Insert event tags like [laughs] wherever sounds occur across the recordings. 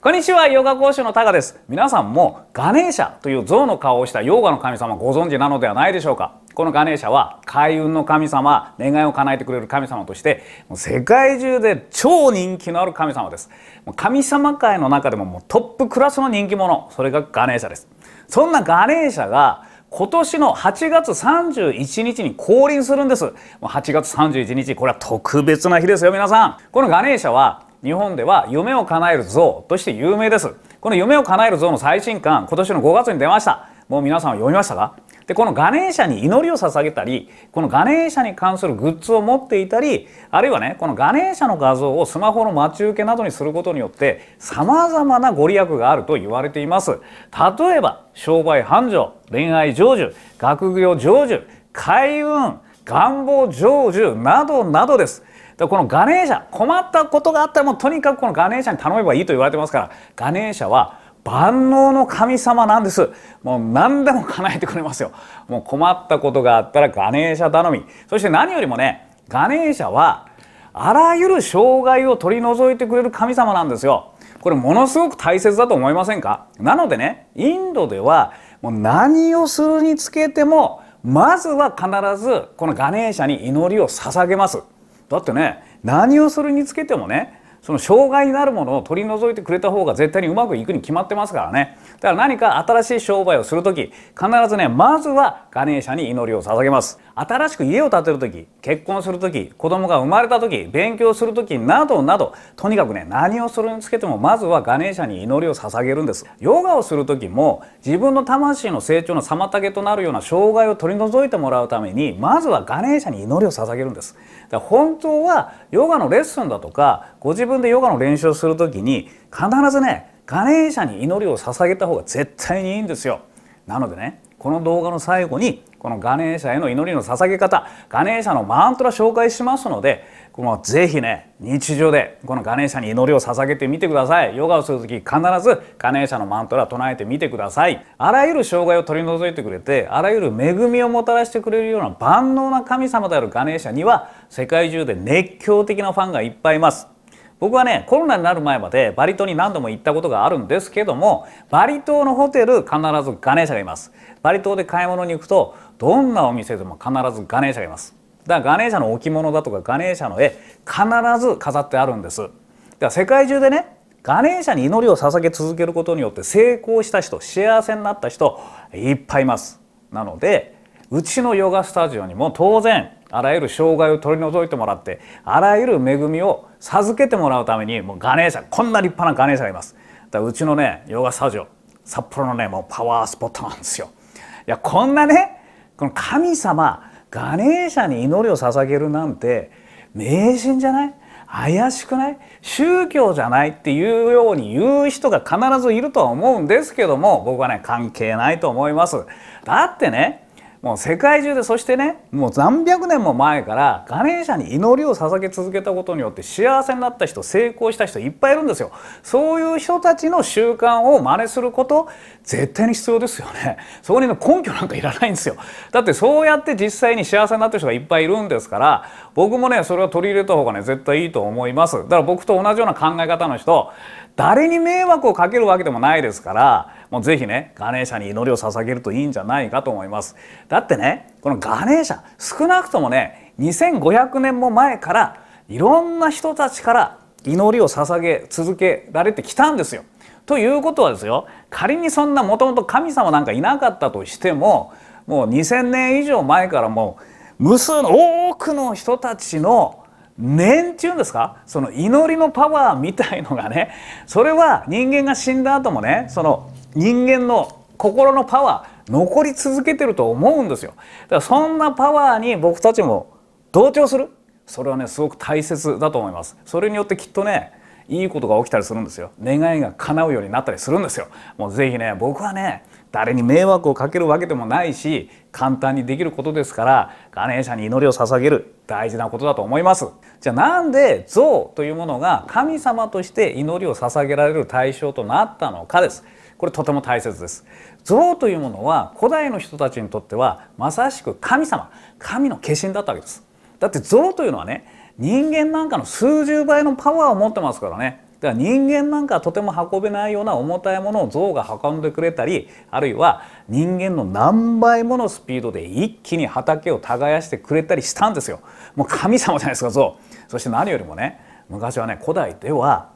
こんにちは、ヨガ講師のタカです。皆さんもガネーシャという象の顔をしたヨガの神様ご存知なのではないでしょうかこのガネーシャは開運の神様、願いを叶えてくれる神様として、もう世界中で超人気のある神様です。もう神様界の中でももうトップクラスの人気者、それがガネーシャです。そんなガネーシャが今年の8月31日に降臨するんです。8月31日、これは特別な日ですよ、皆さん。このガネーシャは日本では夢を叶える像として有名ですこの夢を叶える像の最新刊今年の5月に出ましたもう皆さんは読みましたかでこのガネーシャに祈りを捧げたりこのガネーシャに関するグッズを持っていたりあるいはねこのガネーシャの画像をスマホの待ち受けなどにすることによってさまざまなご利益があると言われています例えば商売繁盛恋愛成就学業成就開運願望成就などなどですらこのガネーシャ困ったことがあったらもうとにかくこのガネーシャに頼めばいいと言われてますからガネーシャは万能の神様なんですもう何でも叶えてくれますよもう困ったことがあったらガネーシャ頼みそして何よりもねガネーシャはあらゆる障害を取り除いてくれる神様なんですよこれものすごく大切だと思いませんかなのでねインドではもう何をするにつけてもまずは必ずこのガネーシャに祈りを捧げます。だってね何をするにつけてもねその障害になるものを取り除いてくれた方が絶対にうまくいくに決まってますからねだから何か新しい商売をする時必ずねまずはガネーシャに祈りを捧げます新しく家を建てる時結婚する時子供が生まれた時勉強する時などなどとにかくね何をするにつけてもまずはガネーシャに祈りを捧げるんですヨガをする時も自分の魂の成長の妨げとなるような障害を取り除いてもらうためにまずはガネーシャに祈りを捧げるんですだから本当はヨガのレッスンだとかご自分でヨガの練習をする時に必ずねガネーシャに祈りを捧げた方が絶対にいいんですよなのでねこの動画の最後にこのガネーシャへの祈りの捧げ方ガネーシャのマントラ紹介しますのでこのぜひね日常でこのガネーシャに祈りを捧げてみてくださいヨガをする時必ずガネーシャのマントラ唱えてみてくださいあらゆる障害を取り除いてくれてあらゆる恵みをもたらしてくれるような万能な神様であるガネーシャには世界中で熱狂的なファンがいっぱいいます僕はねコロナになる前までバリ島に何度も行ったことがあるんですけどもバリ島のホテル必ずガネーシャがいますバリ島で買い物に行くとどんなお店でも必ずガネーシャがいますだからガネーシャの置物だとかガネーシャの絵必ず飾ってあるんですだから世界中でねガネーシャに祈りを捧げ続けることによって成功した人幸せになった人いっぱいいますなのでうちのヨガスタジオにも当然あらゆる障害を取り除いてもらってあらゆる恵みを授けてもらうためにもうガネーシャこんな立派なガネーシャがいますだうちのねヨガスタジオ札幌のねもうパワースポットなんですよいやこんなねこの神様ガネーシャに祈りを捧げるなんて迷信じゃない怪しくない宗教じゃないっていうように言う人が必ずいるとは思うんですけども僕はね関係ないと思いますだってねもう世界中でそしてねもう何百年も前からガネーシャに祈りを捧げ続けたことによって幸せになった人成功した人いっぱいいるんですよそういう人たちの習慣を真似すること絶対に必要ですよね [laughs] そこに、ね、根拠なんかいらないんですよだってそうやって実際に幸せになった人がいっぱいいるんですから僕もねそれを取り入れた方がね絶対いいと思いますだから僕と同じような考え方の人誰に迷惑をかけるわけでもないですからもうぜひねガネーシャに祈りを捧げるといいんじゃないかと思いますだってねこのガネーシャ少なくともね2500年も前からいろんな人たちから祈りを捧げ続けられてきたんですよ。ということはですよ仮にそんなもともと神様なんかいなかったとしてももう2,000年以上前からもう無数の多くの人たちの念っていうんですかその祈りのパワーみたいのがねそれは人間が死んだ後もねその人間の心のパワー残り続けてると思うんですよ。だからそんなパワーに僕たちも同調するそれはねすごく大切だと思います。それによってきっとねいいことが起きたりするんですよ願いが叶うようになったりするんですよもうぜひね僕はね誰に迷惑をかけるわけでもないし簡単にできることですからガネーシャに祈りを捧げる大事なことだと思いますじゃあなんで像というものが神様として祈りを捧げられる対象となったのかですこれとても大切です像というものは古代の人たちにとってはまさしく神様神の化身だったわけですだって像というのはね人間なんかの数十倍のパワーを持ってますからねだから人間なんかとても運べないような重たいものを象が運んでくれたりあるいは人間の何倍ものスピードで一気に畑を耕してくれたりしたんですよ。もう神様じゃないですか象そして何よりもね昔はね古代では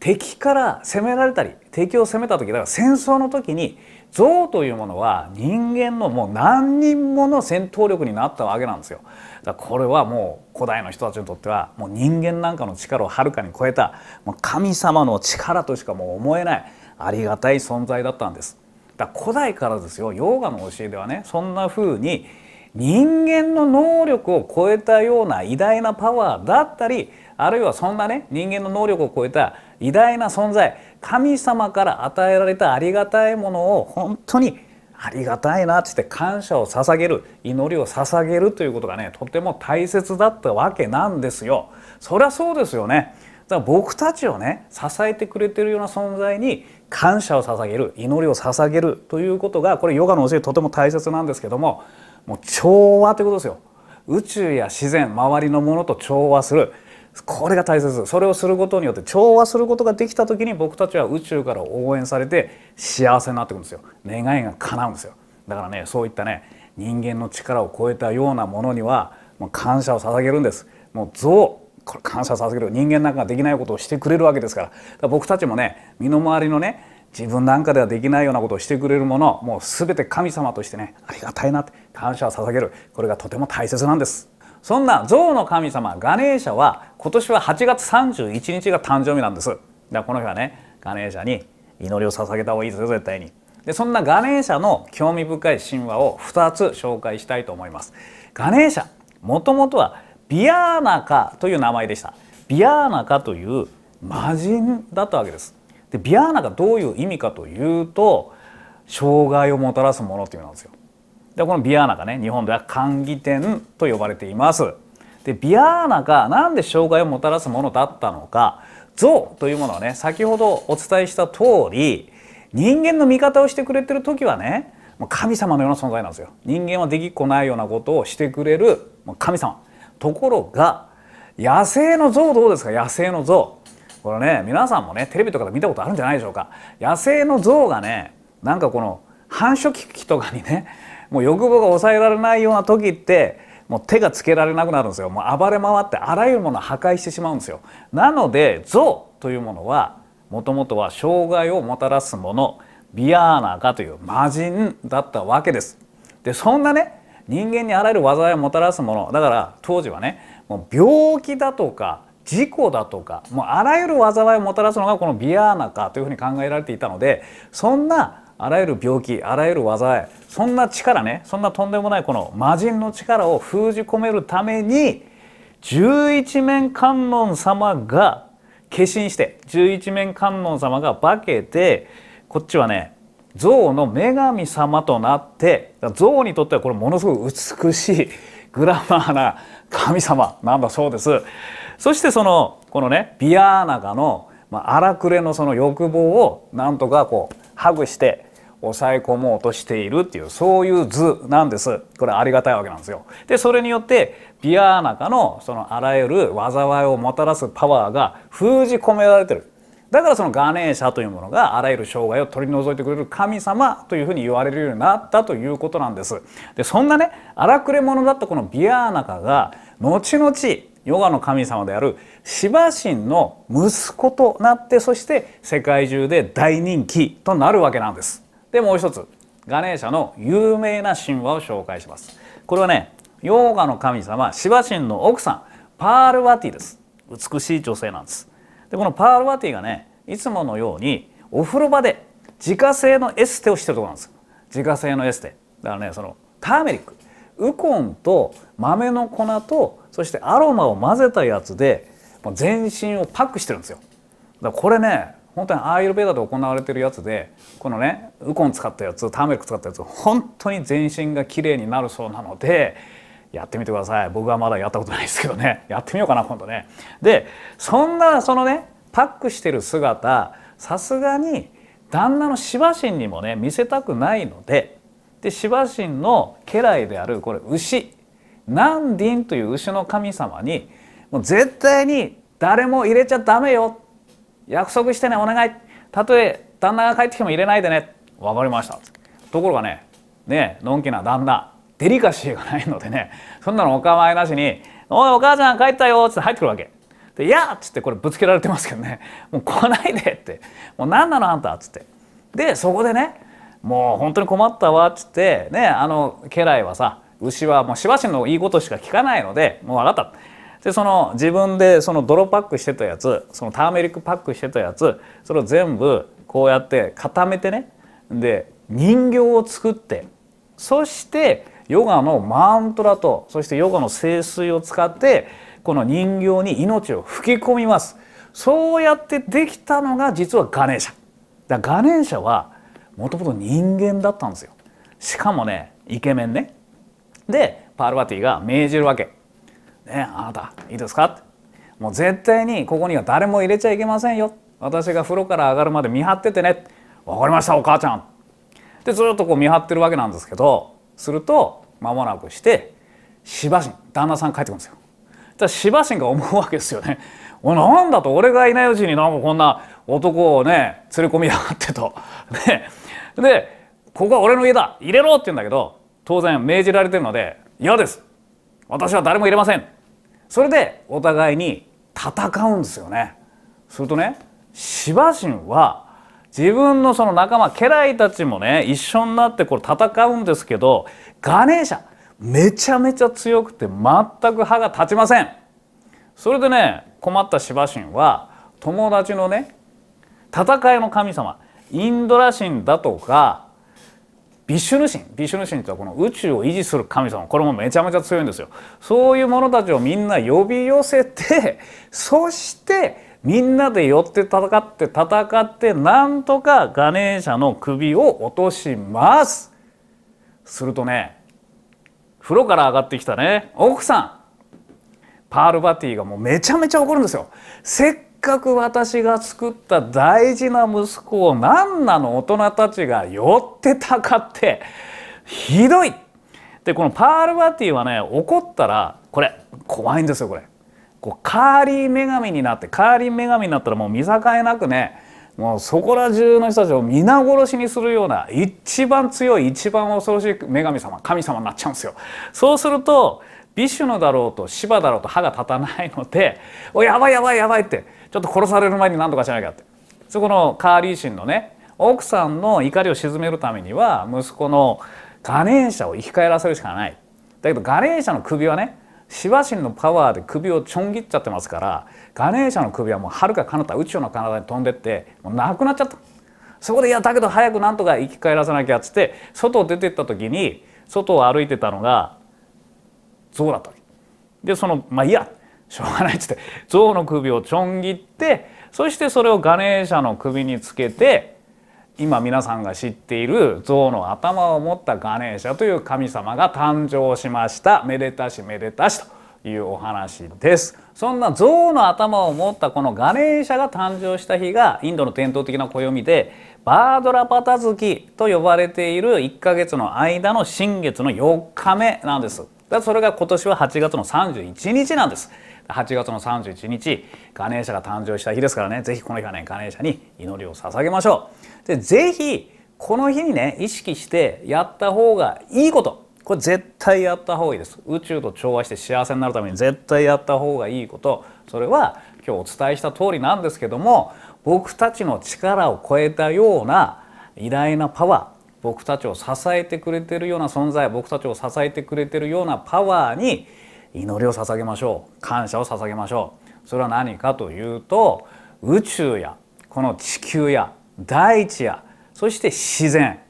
敵から攻められたり敵を攻めた時だから戦争の時に象というものは人間のもう何人もの戦闘力になったわけなんですよ。だからこれはも古代の人たちにとってはもう人間なんかの力をはるかに超えた神様の力としかもう思えないありがたい存在だったんです。だ古代からですよヨーガの教えではねそんな風に人間の能力を超えたような偉大なパワーだったりあるいはそんなね人間の能力を超えた偉大な存在神様から与えられたありがたいものを本当にありがたいなっつって感謝を捧げる祈りを捧げるということがねとても大切だったわけなんですよ。そりゃそうですよね。だから僕たちをね支えてくれてるような存在に感謝を捧げる祈りを捧げるということがこれヨガの教えとても大切なんですけどももう調和ということですよ。宇宙や自然周りのものと調和するこれが大切それをすることによって調和することができた時に僕たちは宇宙から応援されて幸せになってくるんですよ願いが叶うんですよだからねそういったね人間の力を超えたようなものにはもう感謝を捧げるんですもう像これ感謝捧げる人間なんかができないことをしてくれるわけですから僕たちもね身の回りのね自分なんかではできないようなことをしてくれるものもう全て神様としてねありがたいなって感謝を捧げるこれがとても大切なんです。そんな象の神様ガネーシャは今年は8月31日が誕生日なんですだからこの日はねガネーシャに祈りを捧げた方がいいですよ絶対にでそんなガネーシャの興味深い神話を2つ紹介したいと思いますガネーシャもともとはビアーナカという名前でしたビアーナカという魔人だったわけですでビアーナカどういう意味かというと障害をもたらすものっていう意味なんですよでこのビアーナがね日本では歓喜天と呼ばれていますでビアーナが何で障害をもたらすものだったのか像というものはね先ほどお伝えした通り人間の味方をしてくれてる時はね神様のような存在なんですよ人間はできっこないようなことをしてくれる神様ところが野生の像どうですか野生の像これね皆さんもねテレビとかで見たことあるんじゃないでしょうか野生の像がねなんかこの繁殖期とかにねもう欲望が抑えられないような時ってもう手がつけられなくなるんですよもう暴れ回ってあらゆるものを破壊してしまうんですよなので像というものはもともとは障害をもたらすものビアーナかという魔人だったわけですでそんなね人間にあらゆる災いをもたらすものだから当時はねもう病気だとか事故だとかもうあらゆる災いをもたらすのがこのビアーナかというふうに考えられていたのでそんなあらゆる病気あらゆる災いそんな力ねそんなとんでもないこの魔人の力を封じ込めるために十一面観音様が化身して十一面観音様が化けてこっちはね象の女神様となって象にとってはこれものすごい美しいグラマーな神様なんだそうです。そしてそのこのねビアーナガの荒、くれのその欲望をなんとかこうハグして抑え込もうとしているっていうそういう図なんですこれありがたいわけなんですよでそれによってビアーナカのそのあらゆる災いをもたらすパワーが封じ込められてるだからそのガネーシャというものがあらゆる障害を取り除いてくれる神様というふうに言われるようになったということなんですでそんなね荒くれ者だったこのビアーナカが後々ヨガの神様であるシバ神の息子となってそして世界中で大人気となるわけなんです。でもう一つガネーシャの有名な神話を紹介します。これはねヨガの神様シバ神の奥さんパールワティです。美しい女性なんです。でこのパールワティがねいつものようにお風呂場で自家製のエステをしてるとこなんです自家製のエステだからねそのターメリックウコンと豆の粉とそしてアロマを混ぜたやつでもう全身をパックしてるんですよだからこれね本当にアーユルベーダで行われてるやつでこのねウコン使ったやつターメリック使ったやつ本当に全身が綺麗になるそうなのでやってみてください僕はまだやったことないですけどねやってみようかな今度ねでそんなそのねパックしてる姿さすがに旦那のシバシンにもね見せたくないのででシバシンの家来であるこれ牛ナンディンという牛の神様にもう絶対に誰も入れちゃダメよ約束してねお願いたとえ旦那が帰ってきても入れないでね分かりましたところがねねのんきな旦那デリカシーがないのでねそんなのお構いなしに「おいお母ちゃん帰ったよ」っつって入ってくるわけ。で「いや!」っつってこれぶつけられてますけどね「もう来ないで」って「もう何なのあんた」っつってでそこでね「もう本当に困ったわ」っつってねあの家来はさ牛はもうしばしのいいことしか聞かないのでもう分かったでその自分でその泥パックしてたやつそのターメリックパックしてたやつそれを全部こうやって固めてねで人形を作ってそしてヨガのマントラとそしてヨガの聖水を使ってこの人形に命を吹き込みますそうやってできたのが実はガネーシャだガネーシャはもともと人間だったんですよしかもねイケメンねでパールバティが命じるわけ。ねあなたいいですかもう絶対にここには誰も入れちゃいけませんよ。私が風呂から上がるまで見張っててね。わかりましたお母ちゃん。でずっとこう見張ってるわけなんですけどすると間もなくして芝神旦那さん帰ってくるんですよ。じゃ芝神が思うわけですよね。おなんだと俺がいないうちになんかこんな男をね連れ込みやがってと。ね、でここは俺の家だ入れろって言うんだけど当然命じられてるので嫌です私は誰も入れませんそれでお互いに戦うんですよねするとね司馬神は自分のその仲間家来たちもね一緒になってこれ戦うんですけどガネーシャめちゃめちゃ強くて全く歯が立ちませんそれでね困った司馬神は友達のね戦いの神様インドラ神だとかビシュヌ神ビシュヌ神とはこの宇宙を維持する神様これもめちゃめちゃ強いんですよそういう者たちをみんな呼び寄せて [laughs] そしてみんなで寄って戦って戦ってなんとかガネーシャの首を落としますするとね風呂から上がってきたね奥さんパールバティがもうめちゃめちゃ怒るんですよせっかく私が作った大事な息子を何なの大人たちが寄ってたかってひどいでこのパールバティはね怒ったらこれ怖いんですよこれこうカーリー女神になってカーリー女神になったらもう見境なくねもうそこら中の人たちを皆殺しにするような一番強い一番恐ろしい女神様神様になっちゃうんですよ。そうするとビシュのだろうと芝だろうと歯が立たないので「[laughs] おやばいやばいやばい」ってちょっと殺される前に何とかしなきゃってそこのカーリー神のね奥さんの怒りを鎮めるためには息子のガネーシャを生き返らせるしかない。だけどガネーシャの首はね芝バ神のパワーで首をちょん切っちゃってますからガネーシャの首はもうはるか彼方宇宙の彼方に飛んでってもうなくなっちゃったそこでいやだけど早くなんとか生き返らせなきゃっつって外を出てった時に外を歩いてたのが象だったわけでそのまあいやしょうがないっつって象の首をちょん切ってそしてそれをガネーシャの首につけて今皆さんが知っている象の頭を持ったガネーシャという神様が誕生しましためでたしめでたしというお話ですそんな象の頭を持ったこのガネーシャが誕生した日がインドの伝統的な暦でバードラパタ月と呼ばれている1ヶ月の間の新月の4日目なんですだそれが今年は8月の31日なんです8月の31日ガネーシャが誕生した日ですからね是非この日はねガネーシャに祈りを捧げましょうで是非この日にね意識してやった方がいいことこれ絶対やった方がいいです宇宙と調和して幸せになるために絶対やった方がいいことそれは今日お伝えした通りなんですけども僕たちの力を超えたような偉大なパワー僕たちを支えてくれてるような存在僕たちを支えてくれてるようなパワーに祈りを捧げましょう感謝を捧げましょうそれは何かというと宇宙やこの地球や大地やそして自然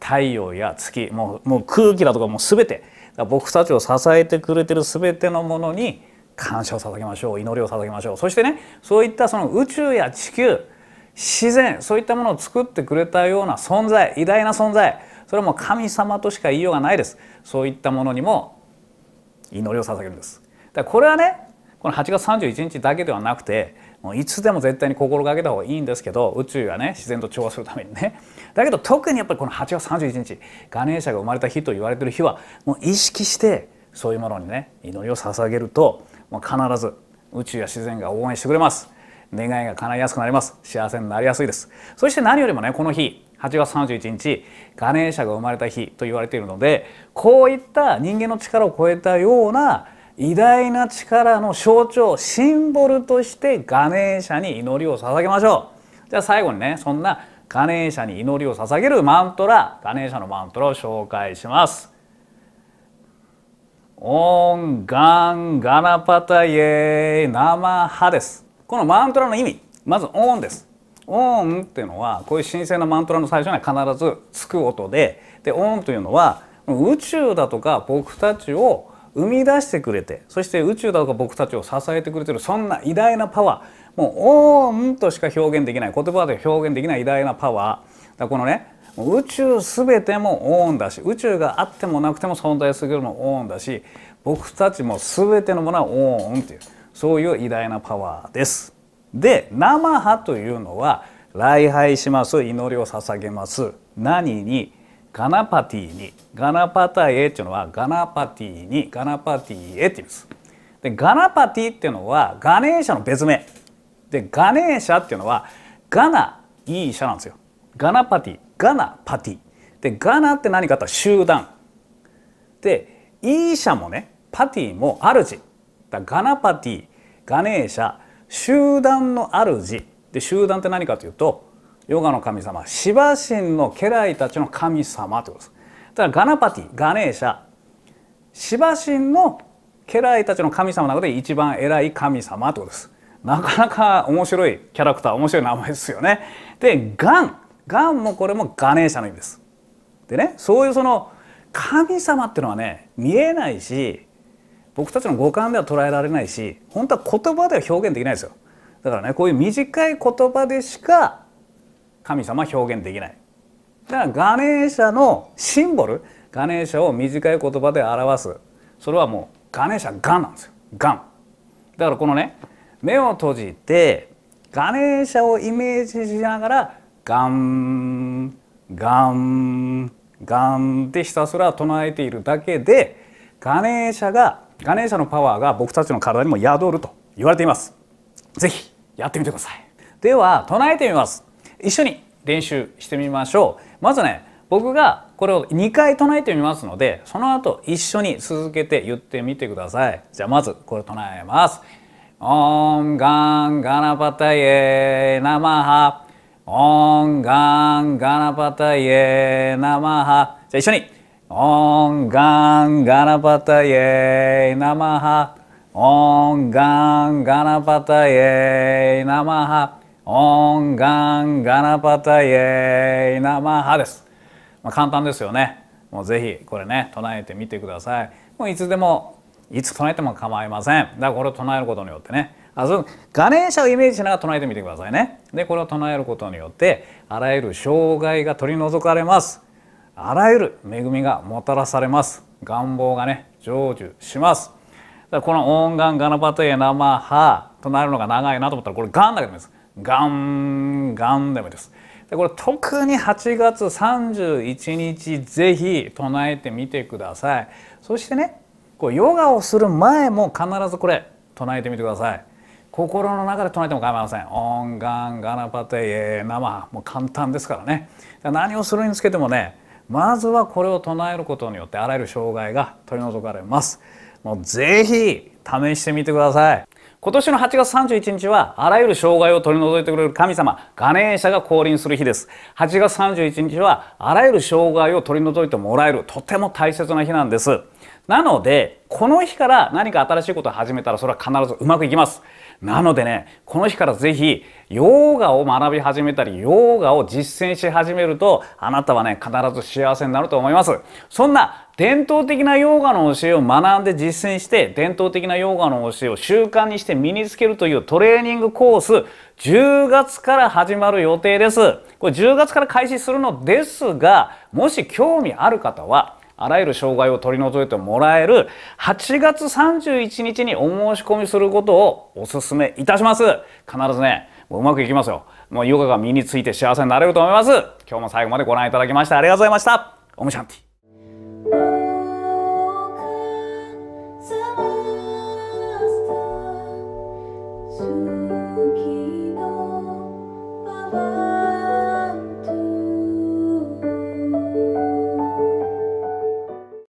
太陽や月もうもう空気だとかもう全て僕たちを支えてくれてる全てのものに感謝を捧げましょう祈りを捧げましょうそしてねそういったその宇宙や地球自然そういったものを作ってくれたような存在偉大な存在それも神様としか言いようがないですそういったものにも祈りを捧げるんですだこれはねこの8月31日だけではなくてもういつでも絶対に心がけた方がいいんですけど宇宙がね自然と調和するためにねだけど特にやっぱりこの8月31日ガネーシャが生まれた日と言われてる日はもう意識してそういうものにね祈りを捧げるともう必ず宇宙や自然が応援してくれます。願いが叶いやすくなります幸せになりやすいですそして何よりもねこの日8月31日ガネーシャが生まれた日と言われているのでこういった人間の力を超えたような偉大な力の象徴シンボルとしてガネーシャに祈りを捧げましょうじゃあ最後にねそんなガネーシャに祈りを捧げるマントラガネーシャのマントラを紹介しますオンガンガナパタイエナマハですこのマントラの意味まず「オン」です。オンっていうのはこういう神聖なマントラの最初には必ずつく音ででオンというのは宇宙だとか僕たちを生み出してくれてそして宇宙だとか僕たちを支えてくれてるそんな偉大なパワーもう「オーン」としか表現できない言葉で表現できない偉大なパワーだこのね宇宙全ても「オーン」だし宇宙があってもなくても存在するのも「オーン」だし僕たちも全てのものは「オーン」っていう。そういう偉大なパワーです。で生派というのは礼拝します祈りを捧げます何にガナパティにガナパタエっていうのはガナパティにガナパティエって言うんです。でガナパティっていうのはガネーシャの別名でガネーシャっていうのはガナイーシャなんですよ。ガナパティガナパティでガナって何かと集団でイーシャもねパティも主だガナパティガネーシャ集団の主で集団って何かというとヨガの神様シバ神の家来たちの神様ということですだからガナパティガネーシャシバ神の家来たちの神様の中で一番偉い神様ということですなかなか面白いキャラクター面白い名前ですよねでガンガンもこれもガネーシャの意味ですでねそういうその神様っていうのはね見えないし僕たちの五感では捉えられないし本当は言葉では表現できないですよだからねこういう短い言葉でしか神様は表現できないだからガネーシャのシンボルガネーシャを短い言葉で表すそれはもうガネーシャガンなんですよガンだからこのね目を閉じてガネーシャをイメージしながらガンガンガンってひたすら唱えているだけでガネーシャがガネーシャのパワーが僕たちの体にも宿ると言われていますぜひやってみてくださいでは唱えてみます一緒に練習してみましょうまずね僕がこれを2回唱えてみますのでその後一緒に続けて言ってみてくださいじゃあまずこれ唱えますオンガンガナパタイエナマハオンガンガナパタイエナマハじゃあ一緒にオンガンガナパタイナマハオンガンガナパタイナマハオンガンガナパタイナマハです、まあ、簡単ですよねもうぜひこれね唱えてみてくださいもういつでもいつ唱えても構いませんだからこれを唱えることによってねあそガネーシャをイメージしながら唱えてみてくださいねでこれを唱えることによってあらゆる障害が取り除かれますあらゆる恵みがもたらされます願望がね成就しますだこの「音願ガナバトエナマハ」となるのが長いなと思ったらこれ「ガン」だけでもいいです「ガンガン」でもいいですでこれ特に8月31日ぜひ唱えてみてくださいそしてねこうヨガをする前も必ずこれ唱えてみてください心の中で唱えても構いません「音願ガナパテエナマハ」もう簡単ですからね何をするにつけてもねまずはこれを唱えることによってあらゆる障害が取り除かれますもうぜひ試してみてください今年の8月31日はあらゆる障害を取り除いてくれる神様ガネーシャが降臨する日です8月31日はあらゆる障害を取り除いてもらえるとても大切な日なんですなので、この日から何か新しいことを始めたらそれは必ずうまくいきます。なのでね、この日からぜひ、ヨーガを学び始めたり、ヨーガを実践し始めると、あなたはね、必ず幸せになると思います。そんな伝統的なヨーガの教えを学んで実践して、伝統的なヨーガの教えを習慣にして身につけるというトレーニングコース、10月から始まる予定です。これ10月から開始するのですが、もし興味ある方は、あらゆる障害を取り除いてもらえる8月31日にお申し込みすることをお勧めいたします。必ずね、もううまくいきますよ。もうヨガが身について幸せになれると思います。今日も最後までご覧いただきましてありがとうございました。オムシャンティ。